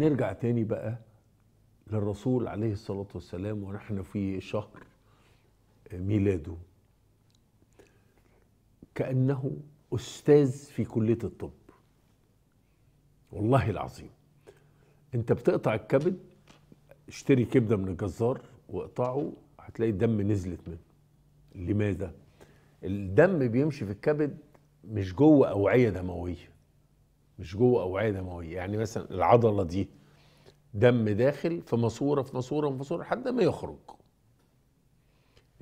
نرجع تاني بقى للرسول عليه الصلاة والسلام ونحن في شهر ميلاده كأنه أستاذ في كلية الطب والله العظيم أنت بتقطع الكبد اشتري كبدة من الجزار واقطعه هتلاقي الدم نزلت منه لماذا؟ الدم بيمشي في الكبد مش جوه أوعية دموية مش جوه اوعيه دمويه يعني مثلا العضله دي دم داخل في ماسوره في ماسوره في ماسوره لحد ما يخرج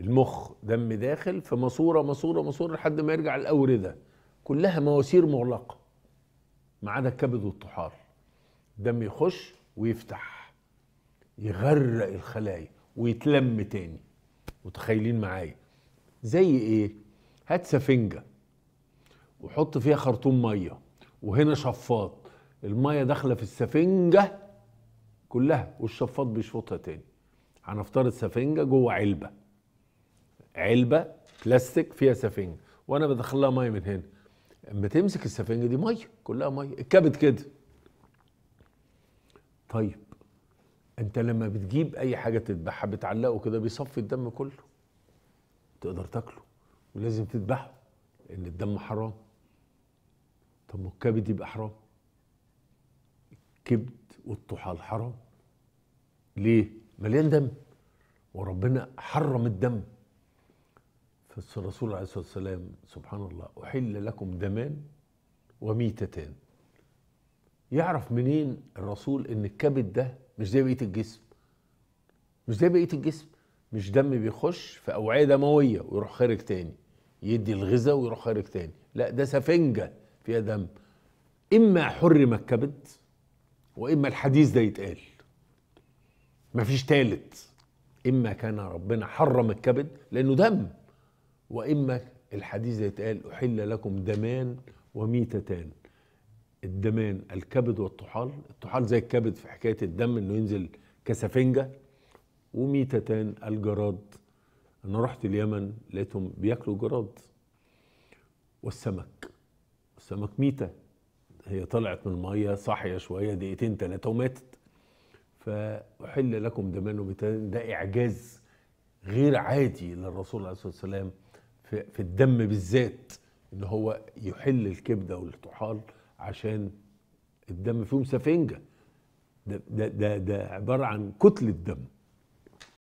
المخ دم داخل في ماسوره ماسوره ماسوره لحد ما يرجع الاورده كلها مواسير مغلقه ما عدا الكبد والطحال دم يخش ويفتح يغرق الخلايا ويتلم تاني متخيلين معايا زي ايه هات سفنجه وحط فيها خرطوم ميه وهنا شفاط الميه داخله في السفنجه كلها والشفاط بيشفطها تاني هنفترض سفنجه جوه علبه علبه بلاستيك فيها سفنجه وانا بدخل لها ميه من هنا اما تمسك السفنجه دي ميه كلها ميه الكبد كده طيب انت لما بتجيب اي حاجه تذبحها بتعلقه كده بيصفي الدم كله تقدر تاكله ولازم تذبحه لان الدم حرام طب ما الكبد يبقى حرام الكبد والطحال حرام ليه مليان دم وربنا حرم الدم فالرسول عليه الصلاه والسلام سبحان الله احل لكم دمان وميتتان يعرف منين الرسول ان الكبد ده مش زي بقيه الجسم مش زي بقيه الجسم مش دم بيخش في اوعيه دمويه ويروح خارج تاني يدي الغذاء ويروح خارج تاني لا ده سفنجه فيها دم اما حرم الكبد واما الحديث ده يتقال مفيش تالت اما كان ربنا حرم الكبد لانه دم واما الحديث ده يتقال احل لكم دمان وميتتان الدمان الكبد والطحال الطحال زي الكبد في حكايه الدم انه ينزل كسفنجه وميتتان الجراد انا رحت اليمن لقيتهم بياكلوا جراد والسمك سمك ميتة هي طلعت من المية صاحية شوية دقيقتين ثلاثة وماتت فأحل لكم دمان وبتان ده إعجاز غير عادي للرسول عليه الصلاة والسلام في, في الدم بالذات إن هو يحل الكبدة والطحال عشان الدم فيهم سفنجة ده, ده, ده, ده عبارة عن كتلة دم